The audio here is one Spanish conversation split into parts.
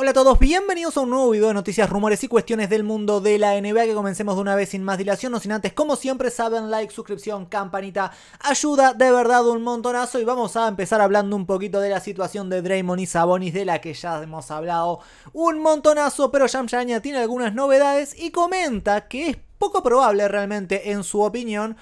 Hola a todos, bienvenidos a un nuevo video de noticias, rumores y cuestiones del mundo de la NBA que comencemos de una vez sin más dilación, no sin antes, como siempre saben, like, suscripción, campanita, ayuda de verdad un montonazo y vamos a empezar hablando un poquito de la situación de Draymond y Sabonis de la que ya hemos hablado un montonazo, pero Jam tiene algunas novedades y comenta que es poco probable realmente en su opinión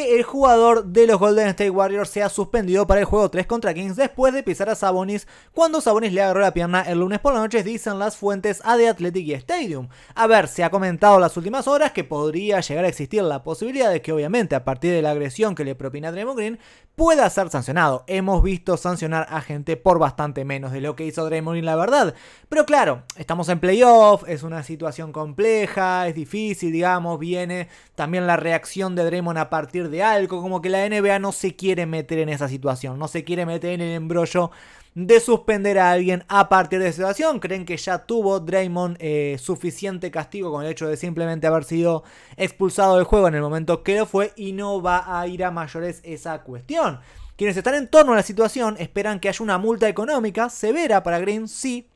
el jugador de los Golden State Warriors sea suspendido para el juego 3 contra Kings después de pisar a Sabonis cuando Sabonis le agarró la pierna el lunes por la noche, dicen las fuentes a The Athletic y Stadium. A ver, se ha comentado las últimas horas que podría llegar a existir la posibilidad de que obviamente a partir de la agresión que le propina Draymond Green pueda ser sancionado. Hemos visto sancionar a gente por bastante menos de lo que hizo Draymond Green, la verdad. Pero claro, estamos en playoff, es una situación compleja, es difícil, digamos, viene también la reacción de Draymond a partir de algo, como que la NBA no se quiere meter en esa situación, no se quiere meter en el embrollo de suspender a alguien a partir de esa situación. Creen que ya tuvo Draymond eh, suficiente castigo con el hecho de simplemente haber sido expulsado del juego en el momento que lo fue y no va a ir a mayores esa cuestión. Quienes están en torno a la situación esperan que haya una multa económica severa para Green, sí,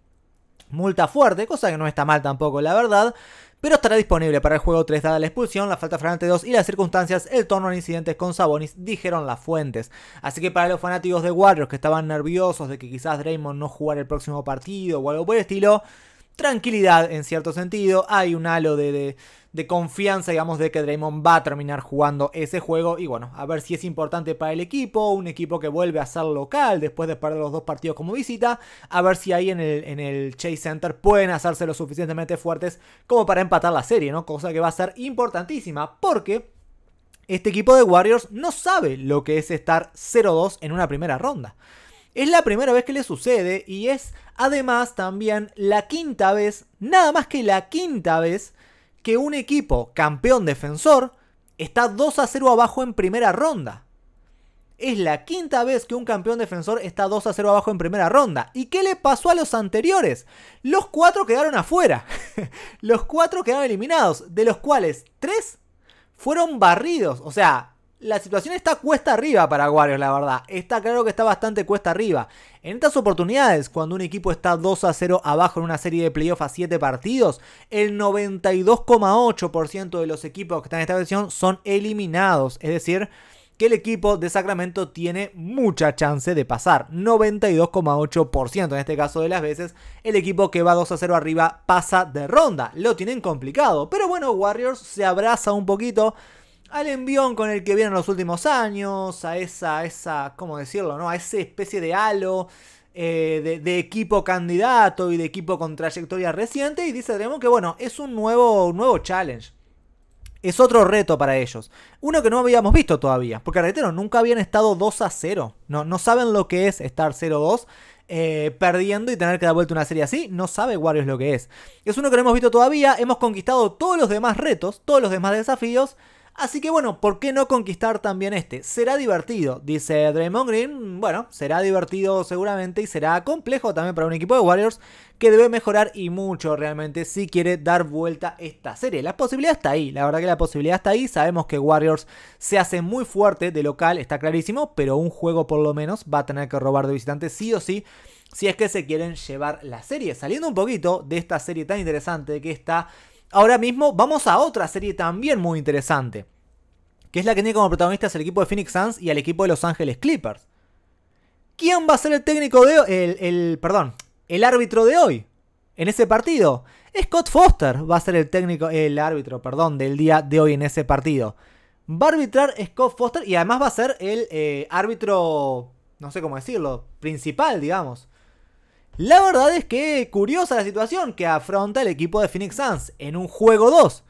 multa fuerte, cosa que no está mal tampoco, la verdad. Pero estará disponible para el juego 3 dada la expulsión, la falta flagrante 2 y las circunstancias, el torno en incidentes con Sabonis, dijeron las fuentes. Así que para los fanáticos de Warriors que estaban nerviosos de que quizás Draymond no jugara el próximo partido o algo por el estilo, tranquilidad en cierto sentido, hay un halo de de confianza, digamos, de que Draymond va a terminar jugando ese juego. Y bueno, a ver si es importante para el equipo, un equipo que vuelve a ser local después de perder los dos partidos como visita, a ver si ahí en el, en el Chase Center pueden hacerse lo suficientemente fuertes como para empatar la serie, ¿no? Cosa que va a ser importantísima porque este equipo de Warriors no sabe lo que es estar 0-2 en una primera ronda. Es la primera vez que le sucede y es además también la quinta vez, nada más que la quinta vez que un equipo campeón defensor está 2 a 0 abajo en primera ronda. Es la quinta vez que un campeón defensor está 2 a 0 abajo en primera ronda. ¿Y qué le pasó a los anteriores? Los cuatro quedaron afuera. los cuatro quedaron eliminados, de los cuales tres fueron barridos. O sea, la situación está cuesta arriba para Warriors, la verdad. Está claro que está bastante cuesta arriba. En estas oportunidades, cuando un equipo está 2 a 0 abajo en una serie de playoff a 7 partidos, el 92,8% de los equipos que están en esta versión son eliminados. Es decir, que el equipo de Sacramento tiene mucha chance de pasar. 92,8% en este caso de las veces, el equipo que va 2 a 0 arriba pasa de ronda. Lo tienen complicado, pero bueno, Warriors se abraza un poquito al envión con el que vienen los últimos años, a esa, esa ¿cómo decirlo? No? A esa especie de halo eh, de, equipo candidato y de equipo con trayectoria reciente. Y dice tenemos que, bueno, es un nuevo, nuevo challenge. Es otro reto para ellos. Uno que no habíamos visto todavía. Porque, reitero, nunca habían estado 2 a 0. No, no saben lo que es estar 0-2. Eh, perdiendo y tener que dar vuelta una serie así, no sabe Warriors lo que es. Es uno que no hemos visto todavía, hemos conquistado todos los demás retos, todos los demás desafíos, Así que bueno, ¿por qué no conquistar también este? Será divertido, dice Draymond Green. Bueno, será divertido seguramente y será complejo también para un equipo de Warriors que debe mejorar y mucho realmente si quiere dar vuelta esta serie. La posibilidad está ahí, la verdad que la posibilidad está ahí. Sabemos que Warriors se hace muy fuerte de local, está clarísimo, pero un juego por lo menos va a tener que robar de visitantes sí o sí si es que se quieren llevar la serie. Saliendo un poquito de esta serie tan interesante que está Ahora mismo vamos a otra serie también muy interesante, que es la que tiene como protagonistas el equipo de Phoenix Suns y el equipo de Los Ángeles Clippers. ¿Quién va a ser el técnico de el, el perdón, el árbitro de hoy en ese partido? Scott Foster va a ser el técnico, el árbitro, perdón, del día de hoy en ese partido. Va a arbitrar Scott Foster y además va a ser el eh, árbitro, no sé cómo decirlo, principal, digamos. La verdad es que curiosa la situación que afronta el equipo de Phoenix Suns en un juego 2.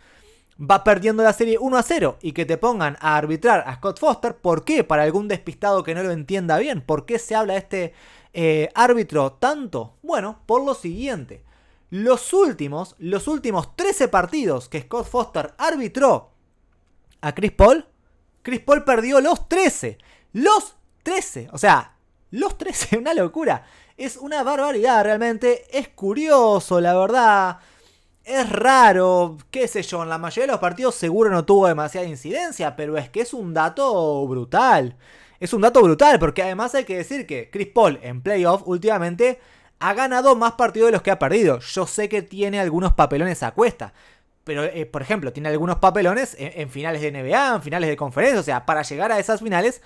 Va perdiendo la serie 1 a 0 y que te pongan a arbitrar a Scott Foster. ¿Por qué? Para algún despistado que no lo entienda bien. ¿Por qué se habla de este eh, árbitro tanto? Bueno, por lo siguiente. Los últimos, los últimos 13 partidos que Scott Foster arbitró a Chris Paul, Chris Paul perdió los 13. Los 13. O sea, los 13, una locura. Es una barbaridad realmente. Es curioso, la verdad. Es raro, qué sé yo, en la mayoría de los partidos seguro no tuvo demasiada incidencia, pero es que es un dato brutal. Es un dato brutal, porque además hay que decir que Chris Paul en playoff últimamente ha ganado más partidos de los que ha perdido. Yo sé que tiene algunos papelones a cuesta, pero eh, por ejemplo, tiene algunos papelones en, en, finales de NBA, en finales de conferencia, o sea, para llegar a esas finales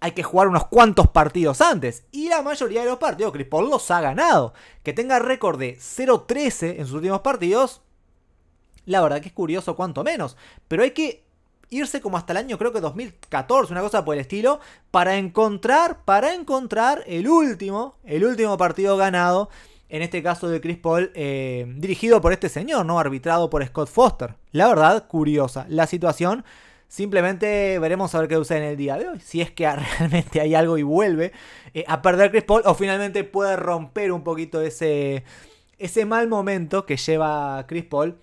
hay que jugar unos cuantos partidos antes. Y la mayoría de los partidos Chris Paul los ha ganado. Que tenga récord de 0-13 en sus últimos partidos, la verdad que es curioso cuanto menos. Pero hay que irse como hasta el año creo que 2014, una cosa por el estilo, para encontrar, para encontrar el último, el último partido ganado. En este caso de Chris Paul, eh, dirigido por este señor, ¿no? Arbitrado por Scott Foster. La verdad, curiosa la situación. Simplemente veremos a ver qué usa en el día de hoy. Si es que realmente hay algo y vuelve eh, a perder Chris Paul o finalmente puede romper un poquito ese, ese mal momento que lleva Chris Paul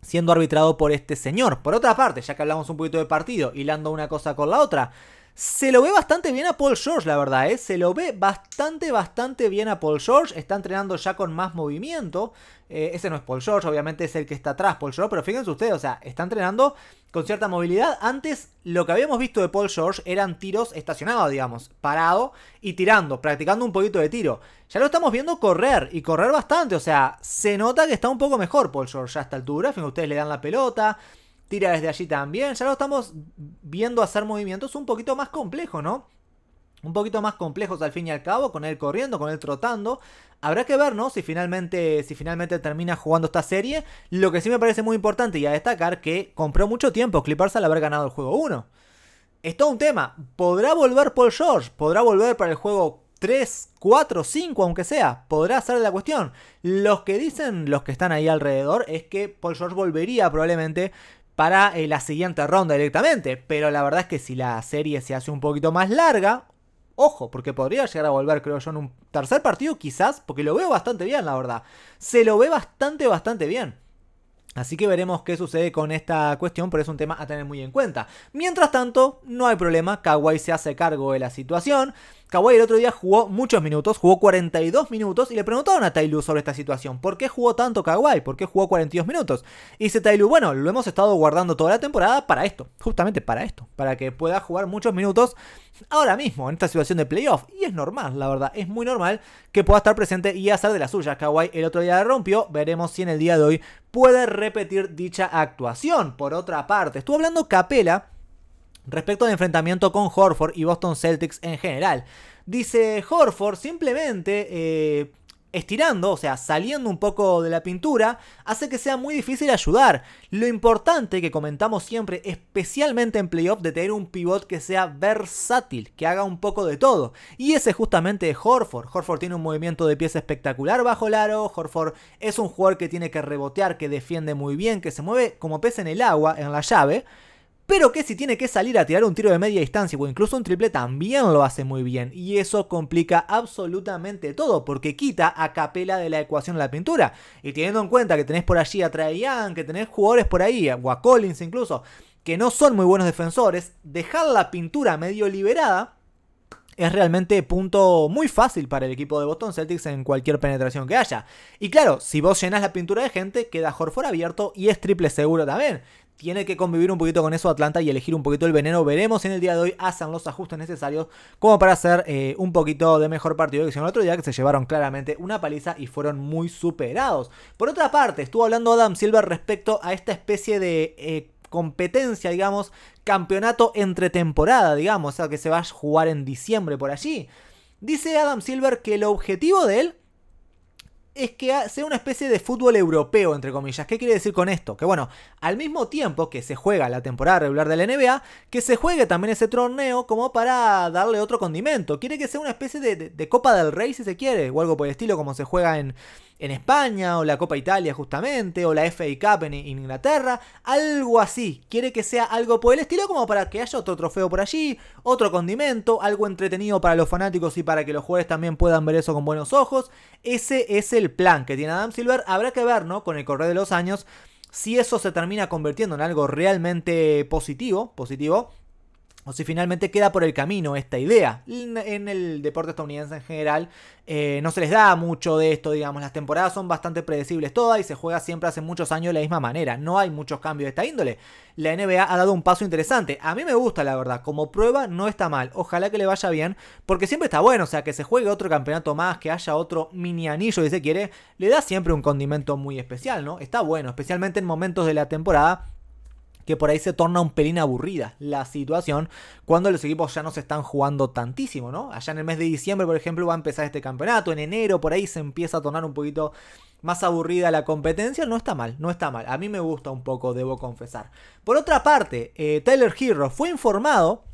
siendo arbitrado por este señor. Por otra parte, ya que hablamos un poquito de partido, hilando una cosa con la otra, se lo ve bastante bien a Paul George, la verdad, ¿eh? Se lo ve bastante, bastante bien a Paul George. Está entrenando ya con más movimiento. Eh, ese no es Paul George, obviamente es el que está atrás, Paul George. Pero fíjense ustedes, o sea, está entrenando con cierta movilidad. Antes, lo que habíamos visto de Paul George eran tiros estacionados, digamos. Parado y tirando, practicando un poquito de tiro. Ya lo estamos viendo correr y correr bastante. O sea, se nota que está un poco mejor Paul George ya a esta altura. Fíjense ustedes, le dan la pelota tira desde allí también. Ya lo estamos viendo hacer movimientos un poquito más complejos, ¿no? Un poquito más complejos al fin y al cabo, con él corriendo, con él trotando. Habrá que ver, ¿no? Si finalmente, si finalmente termina jugando esta serie. Lo que sí me parece muy importante y a destacar que compró mucho tiempo cliparse al haber ganado el juego 1. Es todo un tema. ¿Podrá volver Paul George? ¿Podrá volver para el juego 3, 4, 5, aunque sea, podrá ser la cuestión. Los que dicen, los que están ahí alrededor, es que Paul George volvería probablemente para eh, la siguiente ronda directamente. Pero la verdad es que si la serie se hace un poquito más larga, ojo, porque podría llegar a volver, creo yo, en un tercer partido quizás, porque lo veo bastante bien, la verdad. Se lo ve bastante, bastante bien. Así que veremos qué sucede con esta cuestión, pero es un tema a tener muy en cuenta. Mientras tanto, no hay problema, Kawhi se hace cargo de la situación. Kawhi el otro día jugó muchos minutos, jugó 42 minutos y le preguntaron a Tailu sobre esta situación. ¿Por qué jugó tanto Kawhi? ¿Por qué jugó 42 minutos? Y dice Tailu, bueno, lo hemos estado guardando toda la temporada para esto, justamente para esto, para que pueda jugar muchos minutos ahora mismo en esta situación de playoff. Y es normal, la verdad, es muy normal que pueda estar presente y hacer de la suya. Kawhi el otro día la rompió, veremos si en el día de hoy puede repetir dicha actuación. Por otra parte, estuvo hablando Capela respecto al enfrentamiento con Horford y Boston Celtics en general. Dice Horford, simplemente eh, estirando, o sea, saliendo un poco de la pintura, hace que sea muy difícil ayudar. Lo importante que comentamos siempre, especialmente en playoff, de tener un pivot que sea versátil, que haga un poco de todo. Y ese justamente es Horford. Horford tiene un movimiento de pies espectacular bajo el aro, Horford es un jugador que tiene que rebotear, que defiende muy bien, que se mueve como pez en el agua, en la llave pero que si tiene que salir a tirar un tiro de media distancia o incluso un triple también lo hace muy bien y eso complica absolutamente todo porque quita a Capela de la ecuación la pintura y teniendo en cuenta que tenés por allí a Traian, que tenés jugadores por ahí, o a Collins incluso, que no son muy buenos defensores, dejar la pintura medio liberada es realmente punto muy fácil para el equipo de Boston Celtics en cualquier penetración que haya. Y claro, si vos llenas la pintura de gente, queda Horford abierto y es triple seguro también. Tiene que convivir un poquito con eso Atlanta y elegir un poquito el veneno. Veremos en el día de hoy hacen los ajustes necesarios como para hacer eh, un poquito de mejor partido que hicieron el otro día, que se llevaron claramente una paliza y fueron muy superados. Por otra parte, estuvo hablando Adam Silver respecto a esta especie de... Eh, competencia, digamos, campeonato entre temporada, digamos, o sea, que se va a jugar en diciembre por allí. Dice Adam Silver que el objetivo de él es que sea una especie de fútbol europeo, entre comillas. ¿Qué quiere decir con esto? Que bueno, al mismo tiempo que se juega la temporada regular de la NBA, que se juegue también ese torneo como para darle otro condimento. Quiere que sea una especie de, de Copa del Rey, si se quiere, o algo por el estilo, como se juega en, en España, o la Copa Italia justamente, o la FA Cup en, Inglaterra, algo así. Quiere que sea algo por el estilo como para que haya otro trofeo por allí, otro condimento, algo entretenido para los fanáticos y para que los jugadores también puedan ver eso con buenos ojos. Ese es el plan que tiene Adam Silver. Habrá que ver, ¿no? Con el correr de los años, si eso se termina convirtiendo en algo realmente positivo, positivo o si finalmente queda por el camino esta idea. En el deporte estadounidense en general eh, no se les da mucho de esto, digamos. Las temporadas son bastante predecibles todas y se juega siempre hace muchos años de la misma manera. No hay muchos cambios de esta índole. La NBA ha dado un paso interesante. A mí me gusta, la verdad. Como prueba no está mal. Ojalá que le vaya bien. Porque siempre está bueno. O sea, que se juegue otro campeonato más, que haya otro mini anillo, si se quiere. Le da siempre un condimento muy especial, ¿no? Está bueno. Especialmente en momentos de la temporada que por ahí se torna un pelín aburrida la situación cuando los equipos ya no se están jugando tantísimo, ¿no? Allá en el mes de diciembre, por ejemplo, va a empezar este campeonato, en enero por ahí se empieza a tornar un poquito más aburrida la competencia, no está mal, no está mal. A mí me gusta un poco, debo confesar. Por otra parte, eh, Tyler Hero fue informado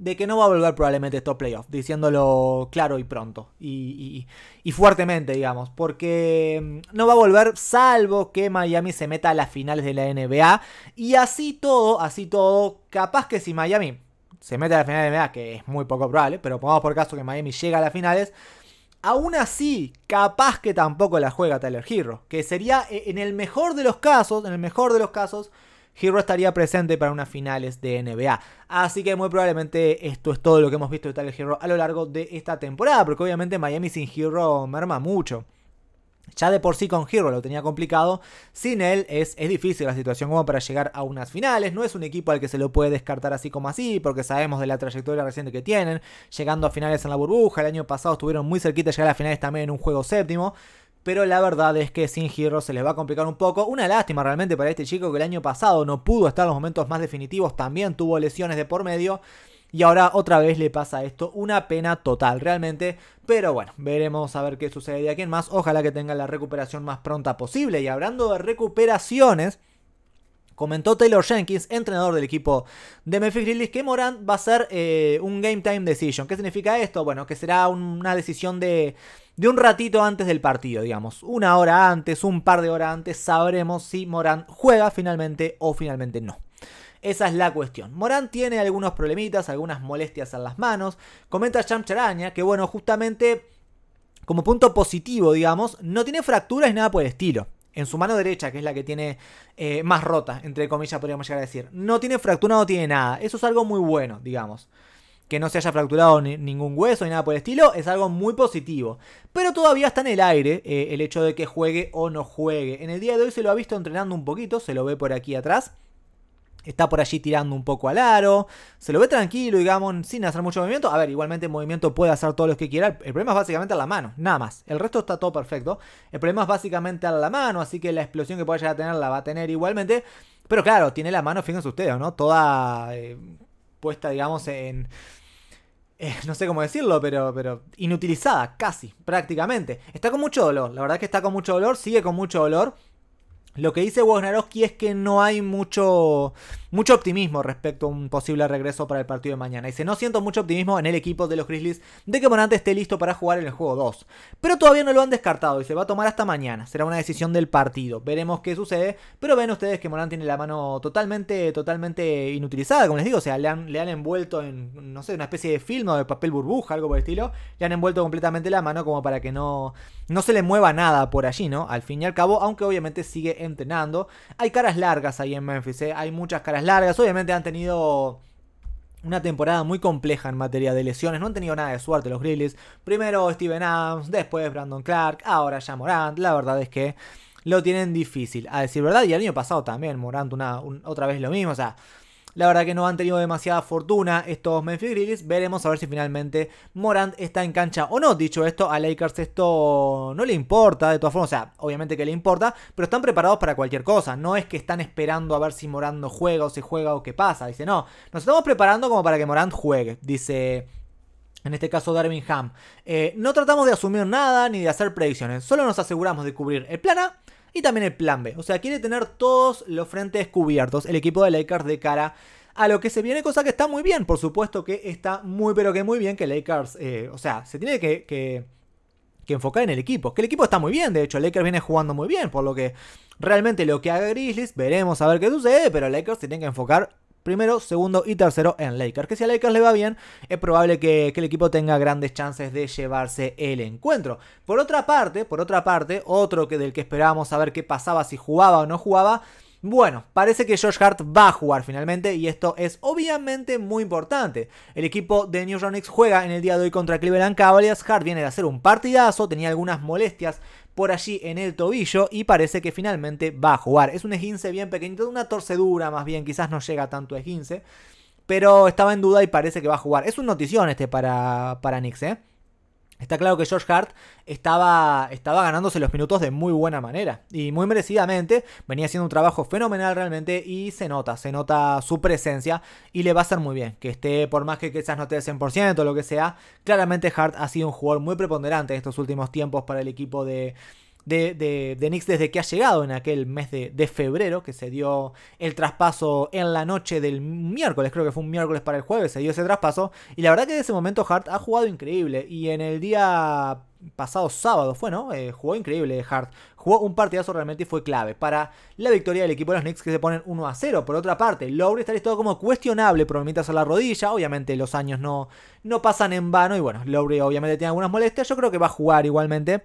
de que no va a volver probablemente estos playoffs, diciéndolo claro y pronto y, fuertemente, digamos, porque mm, no va a volver salvo que Miami se meta a las finales de la NBA y así todo, así todo, capaz que si Miami se mete a las finales de la NBA, que es muy poco probable, pero pongamos por caso que Miami llega a las finales, Aún así, capaz que tampoco la juega Tyler Hero, que sería eh, en el mejor de los casos, en el mejor de los casos, Hero estaría presente para unas finales de NBA. Así que muy probablemente esto es todo lo que hemos visto de tal Hero a lo largo de esta temporada, porque obviamente Miami sin Hero merma mucho. Ya de por sí con Hero lo tenía complicado. Sin él es, es, difícil la situación como para llegar a unas finales. No es un equipo al que se lo puede descartar así como así, porque sabemos de la trayectoria reciente que tienen. Llegando a finales en la burbuja, el año pasado estuvieron muy cerquita de llegar a las finales también en un juego séptimo. Pero la verdad es que sin Hero se les va a complicar un poco. Una lástima realmente para este chico que el año pasado no pudo estar en los momentos más definitivos. También tuvo lesiones de por medio. Y ahora otra vez le pasa esto. Una pena total realmente. Pero bueno, veremos a ver qué sucede de aquí en más. Ojalá que tenga la recuperación más pronta posible. Y hablando de recuperaciones. Comentó Taylor Jenkins, entrenador del equipo de Memphis Grizzlies, que Morant va a ser eh, un game time decision. ¿Qué significa esto? Bueno, que será una decisión de, un ratito antes del partido, digamos. Una hora antes, un par de horas antes, sabremos si Morant juega finalmente o finalmente no. Esa es la cuestión. Morán tiene algunos problemitas, algunas molestias en las manos. Comenta Champ Charaña que, bueno, justamente como punto positivo, digamos, no tiene fracturas ni nada por el estilo en su mano derecha, que es la que tiene eh, más rota, entre comillas podríamos llegar a decir. No tiene fractura, no tiene nada. Eso es algo muy bueno, digamos. Que no se haya fracturado ningún hueso ni nada por el estilo, es algo muy positivo. Pero todavía está en el aire eh, el hecho de que juegue o no juegue. En el día de hoy se lo ha visto entrenando un poquito, se lo ve por aquí atrás. Está por allí tirando un poco al aro. Se lo ve tranquilo, digamos, sin hacer mucho movimiento. A ver, igualmente el movimiento puede hacer todos los que quiera. El problema es básicamente a la mano, nada más. El resto está todo perfecto. El problema es básicamente a la mano, así que la explosión que pueda llegar a tener la va a tener igualmente. Pero claro, tiene la mano, fíjense ustedes, ¿no? Toda eh, puesta, digamos, en... Eh, no sé cómo decirlo, pero, pero inutilizada, casi, prácticamente. Está con mucho dolor, la verdad es que está con mucho dolor, sigue con mucho dolor. Lo que dice Wojnarowski es que no hay mucho, mucho optimismo respecto a un posible regreso para el partido de mañana. Dice, no siento mucho optimismo en el equipo de los Grizzlies de que Morante esté listo para jugar en el juego 2. Pero todavía no lo han descartado y se va a tomar hasta mañana. Será una decisión del partido. Veremos qué sucede. Pero ven ustedes que Morant tiene la mano totalmente, totalmente inutilizada, como les digo. O sea, le han, envuelto en, no sé, una especie de film o de papel burbuja, algo por el estilo. Le han envuelto completamente la mano como para que no, no se le mueva nada por allí, ¿no? Al fin y al cabo, aunque obviamente sigue entrenando. Hay caras largas ahí en Memphis, ¿eh? Hay muchas caras largas. Obviamente han tenido una temporada muy compleja en materia de lesiones. No han tenido nada de suerte los Grizzlies. Primero Steven Adams, después Brandon Clark, ahora ya Morant. La verdad es que lo tienen difícil, a decir verdad. Y el año pasado también, Morant una, otra vez lo mismo. O sea, la verdad que no han tenido demasiada fortuna estos Memphis Grizzlies. Veremos a ver si finalmente Morant está en cancha o no. Dicho esto, a Lakers esto no le importa, de todas formas. O sea, obviamente que le importa, pero están preparados para cualquier cosa. No es que están esperando a ver si Morant juega o se juega o qué pasa. Dice, no, nos estamos preparando como para que Morant juegue. Dice en este caso Darwin Ham. Eh, no tratamos de asumir nada ni de hacer predicciones, solo nos aseguramos de cubrir el plana, y también el plan B. O sea, quiere tener todos los frentes cubiertos el equipo de Lakers de cara a lo que se viene, cosa que está muy bien, por supuesto que está muy pero que muy bien que Lakers, eh, o sea, se tiene que, que, enfocar en el equipo, que el equipo está muy bien, de hecho, Lakers viene jugando muy bien, por lo que realmente lo que haga Grizzlies, veremos a ver qué sucede, pero Lakers se tiene que enfocar primero, segundo y tercero en Lakers. Que si a Lakers le va bien, es probable que, el equipo tenga grandes chances de llevarse el encuentro. Por otra parte, por otra parte, otro que, del que esperábamos saber qué pasaba, si jugaba o no jugaba. Bueno, parece que Josh Hart va a jugar finalmente y esto es obviamente muy importante. El equipo de New juega en el día de hoy contra Cleveland Cavaliers. Hart viene de hacer un partidazo, tenía algunas molestias por allí en el tobillo y parece que finalmente va a jugar. Es un esguince bien pequeñito, una torcedura más bien, quizás no llega tanto a esguince, pero estaba en duda y parece que va a jugar. Es un notición este para, para ¿eh? Está claro que George Hart estaba, estaba ganándose los minutos de muy buena manera y muy merecidamente. Venía haciendo un trabajo fenomenal realmente y se nota, se nota su presencia y le va a hacer muy bien. Que esté, por más que quizás no esté 100% o lo que sea, claramente Hart ha sido un jugador muy preponderante en estos últimos tiempos para el equipo de, de, de, de, Knicks desde que ha llegado en aquel mes de, de, febrero, que se dio el traspaso en la noche del miércoles, creo que fue un miércoles para el jueves, se dio ese traspaso. Y la verdad que desde ese momento Hart ha jugado increíble. Y en el día pasado sábado fue, ¿no? Eh, jugó increíble Hart. Jugó un partidazo realmente y fue clave para la victoria del equipo de los Knicks que se ponen 1 a 0. Por otra parte, Lowry está listado como cuestionable, problemitas a la rodilla. Obviamente los años no, no pasan en vano. Y bueno, Lowry obviamente tiene algunas molestias. Yo creo que va a jugar igualmente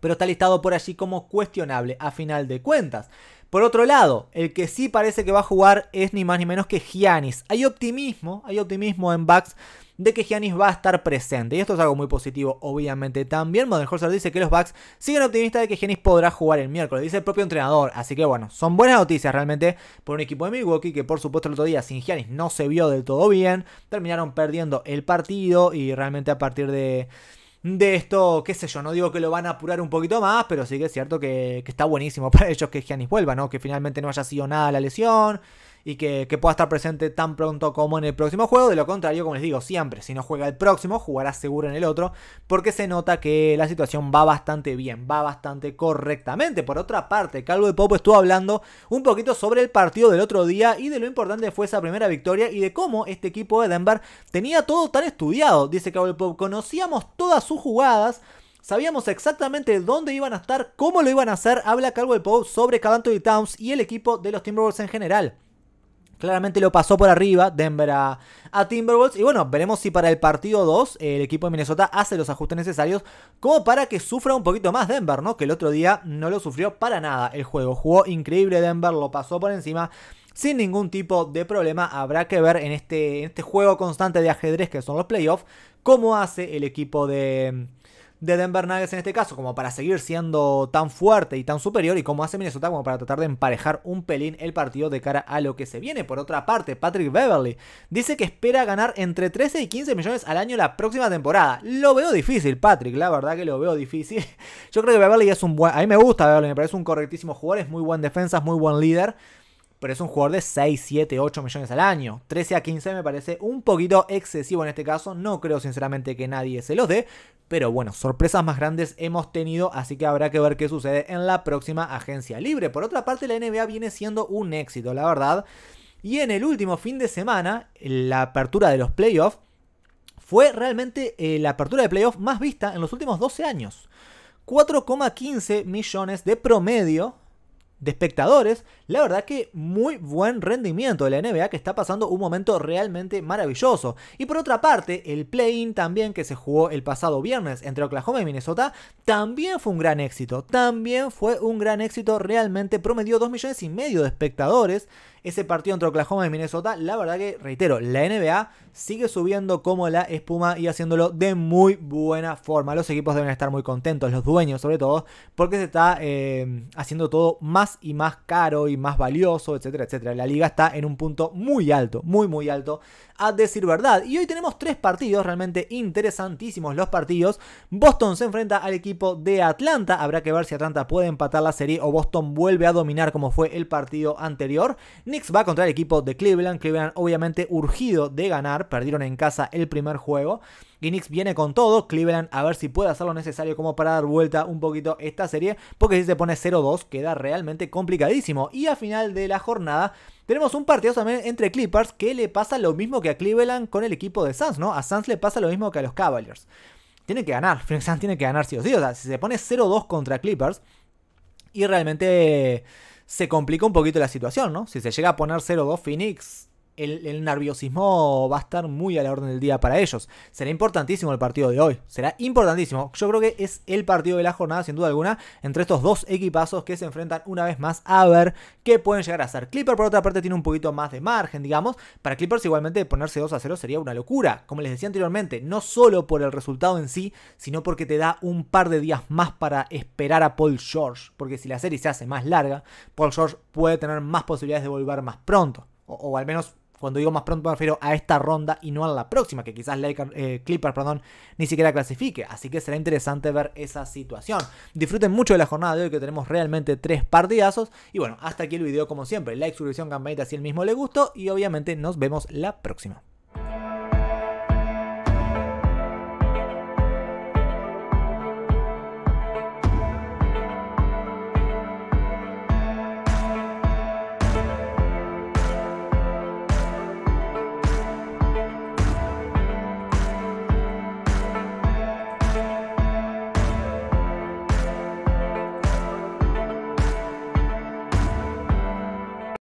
pero está listado por allí como cuestionable a final de cuentas. Por otro lado, el que sí parece que va a jugar es ni más ni menos que Giannis. Hay optimismo, hay optimismo en Bucks de que Giannis va a estar presente. Y esto es algo muy positivo, obviamente. También Modern Horser dice que los Bucks siguen optimistas de que Giannis podrá jugar el miércoles. Dice el propio entrenador. Así que bueno, son buenas noticias realmente por un equipo de Milwaukee que por supuesto el otro día sin Giannis no se vio del todo bien. Terminaron perdiendo el partido y realmente a partir de de esto, qué sé yo, no digo que lo van a apurar un poquito más, pero sí que es cierto que, está buenísimo para ellos que Giannis vuelva, ¿no? Que finalmente no haya sido nada la lesión, y que, pueda estar presente tan pronto como en el próximo juego. De lo contrario, como les digo, siempre, si no juega el próximo, jugará seguro en el otro, porque se nota que la situación va bastante bien, va bastante correctamente. Por otra parte, Calvo de Popo estuvo hablando un poquito sobre el partido del otro día y de lo importante fue esa primera victoria y de cómo este equipo de Denver tenía todo tan estudiado, dice Calvo de Popo. Conocíamos todas sus jugadas. Sabíamos exactamente dónde iban a estar, cómo lo iban a hacer. Habla Calvo de Pop sobre Calanto y Towns y el equipo de los Timberwolves en general. Claramente lo pasó por arriba Denver a, Timberwolves. Y bueno, veremos si para el partido 2 el equipo de Minnesota hace los ajustes necesarios como para que sufra un poquito más Denver, ¿no? Que el otro día no lo sufrió para nada el juego. Jugó increíble Denver, lo pasó por encima sin ningún tipo de problema. Habrá que ver en este, en este juego constante de ajedrez que son los playoffs cómo hace el equipo de de Denver Nuggets en este caso, como para seguir siendo tan fuerte y tan superior, y como hace Minnesota, como para tratar de emparejar un pelín el partido de cara a lo que se viene. Por otra parte, Patrick Beverly dice que espera ganar entre 13 y 15 millones al año la próxima temporada. Lo veo difícil, Patrick, la verdad que lo veo difícil. Yo creo que Beverly es un buen. A mí me gusta Beverly, me parece un correctísimo jugador, es muy buen defensa, es muy buen líder pero es un jugador de 6, 7, 8 millones al año. 13 a 15 me parece un poquito excesivo en este caso, no creo sinceramente que nadie se los dé, pero bueno, sorpresas más grandes hemos tenido, así que habrá que ver qué sucede en la próxima agencia libre. Por otra parte, la NBA viene siendo un éxito, la verdad. Y en el último fin de semana, la apertura de los playoffs, fue realmente eh, la apertura de playoffs más vista en los últimos 12 años. 4,15 millones de promedio de espectadores. La verdad que muy buen rendimiento de la NBA que está pasando un momento realmente maravilloso. Y por otra parte, el play-in también que se jugó el pasado viernes entre Oklahoma y Minnesota también fue un gran éxito. También fue un gran éxito realmente. Promedió 2 millones y medio de espectadores. Ese partido entre Oklahoma y Minnesota, la verdad que, reitero, la NBA sigue subiendo como la espuma y haciéndolo de muy buena forma. Los equipos deben estar muy contentos, los dueños sobre todo, porque se está eh, haciendo todo más y más caro y más valioso, etcétera, etcétera. La liga está en un punto muy alto, muy, muy alto, a decir verdad. Y hoy tenemos tres partidos realmente interesantísimos los partidos. Boston se enfrenta al equipo de Atlanta. Habrá que ver si Atlanta puede empatar la serie o Boston vuelve a dominar como fue el partido anterior. Knicks va contra el equipo de Cleveland. Cleveland obviamente urgido de ganar. Perdieron en casa el primer juego. Y viene con todo. Cleveland a ver si puede hacer lo necesario como para dar vuelta un poquito esta serie. Porque si se pone 0-2 queda realmente complicadísimo. Y a final de la jornada tenemos un partido también entre Clippers que le pasa lo mismo que a Cleveland con el equipo de Suns, ¿no? A Suns le pasa lo mismo que a los Cavaliers. Tiene que ganar. Phoenix Suns tiene que ganar sí o sí. O sea, si se pone 0-2 contra Clippers. Y realmente se complica un poquito la situación, ¿no? Si se llega a poner 0-2 Phoenix, el, nerviosismo va a estar muy a la orden del día para ellos. Será importantísimo el partido de hoy. Será importantísimo. Yo creo que es el partido de la jornada, sin duda alguna, entre estos dos equipazos que se enfrentan una vez más a ver qué pueden llegar a hacer. Clipper, por otra parte, tiene un poquito más de margen, digamos. Para Clippers, igualmente, ponerse 2 a 0 sería una locura. Como les decía anteriormente, no solo por el resultado en sí, sino porque te da un par de días más para esperar a Paul George. Porque si la serie se hace más larga, Paul George puede tener más posibilidades de volver más pronto. o al menos cuando digo más pronto me refiero a esta ronda y no a la próxima, que quizás Laker, eh, Clippers perdón, ni siquiera clasifique. Así que será interesante ver esa situación. Disfruten mucho de la jornada de hoy que tenemos realmente tres partidazos. Y bueno, hasta aquí el video como siempre. Like, suscripción, campanita si el mismo le gustó. Y obviamente nos vemos la próxima.